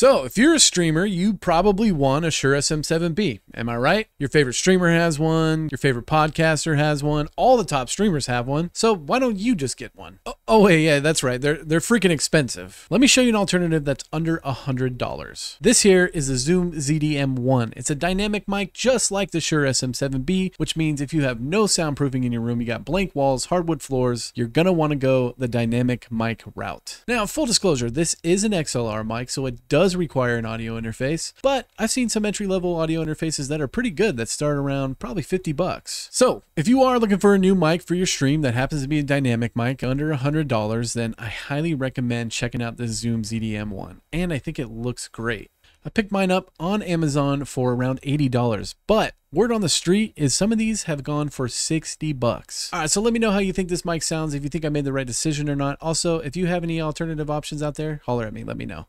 So, if you're a streamer, you probably want a Shure SM7B. Am I right? Your favorite streamer has one, your favorite podcaster has one, all the top streamers have one. So, why don't you just get one? Oh, Oh, hey, yeah, that's right. They're, they're freaking expensive. Let me show you an alternative that's under $100. This here is the Zoom ZDM1. It's a dynamic mic just like the Shure SM7B, which means if you have no soundproofing in your room, you got blank walls, hardwood floors, you're gonna wanna go the dynamic mic route. Now, full disclosure, this is an XLR mic, so it does require an audio interface, but I've seen some entry-level audio interfaces that are pretty good that start around probably 50 bucks. So if you are looking for a new mic for your stream that happens to be a dynamic mic under 100 $100, then I highly recommend checking out the Zoom ZDM one, and I think it looks great. I picked mine up on Amazon for around $80, but word on the street is some of these have gone for 60 bucks. All right, so let me know how you think this mic sounds, if you think I made the right decision or not. Also, if you have any alternative options out there, holler at me, let me know.